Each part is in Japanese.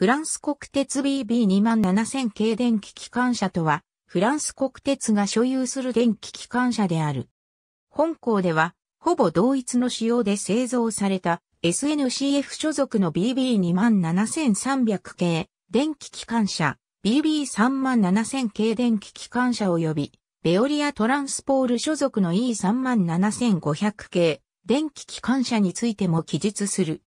フランス国鉄 BB27000 系電気機関車とは、フランス国鉄が所有する電気機関車である。本校では、ほぼ同一の仕様で製造された SNCF 所属の BB27300 系電気機関車、BB37000 系電気機関車及び、ベオリアトランスポール所属の E37500 系電気機関車についても記述する。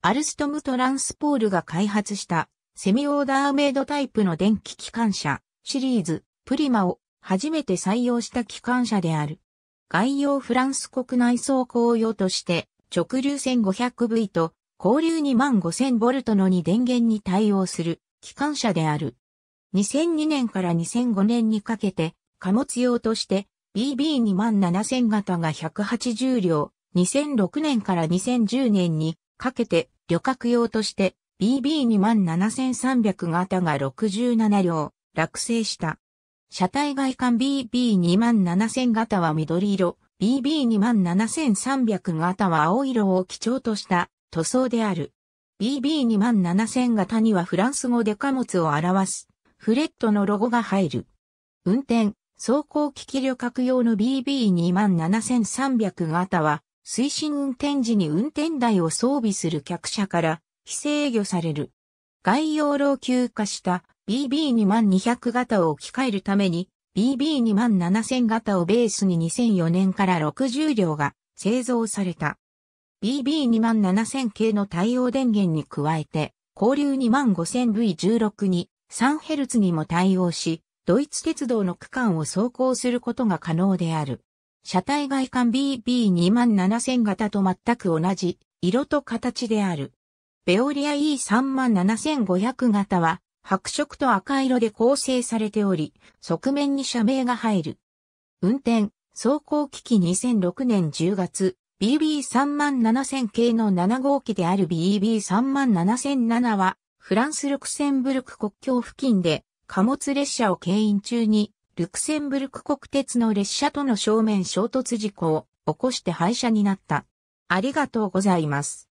アルストムトランスポールが開発したセミオーダーメイドタイプの電気機関車シリーズプリマを初めて採用した機関車である。外要フランス国内走行用として直流 1500V と交流 25000V の2電源に対応する機関車である。2002年から2005年にかけて貨物用として BB27000 型が180両、2006年から2010年にかけて旅客用として BB27300 型が67両落成した。車体外観 BB27000 型は緑色、BB27300 型は青色を基調とした塗装である。BB27000 型にはフランス語で貨物を表すフレットのロゴが入る。運転、走行機器旅客用の BB27300 型は推進運転時に運転台を装備する客車から非制御される。概要老朽化した BB2200 型を置き換えるために BB27000 型をベースに2004年から60両が製造された。BB27000 系の対応電源に加えて、交流 25000V16 に 3Hz にも対応し、ドイツ鉄道の区間を走行することが可能である。車体外観 BB27000 型と全く同じ、色と形である。ベオリア E37500 型は、白色と赤色で構成されており、側面に社名が入る。運転、走行機器2006年10月、BB37000 系の7号機である BB37007 は、フランスルクセンブルク国境付近で貨物列車を牽引中にルクセンブルク国鉄の列車との正面衝突事故を起こして廃車になった。ありがとうございます。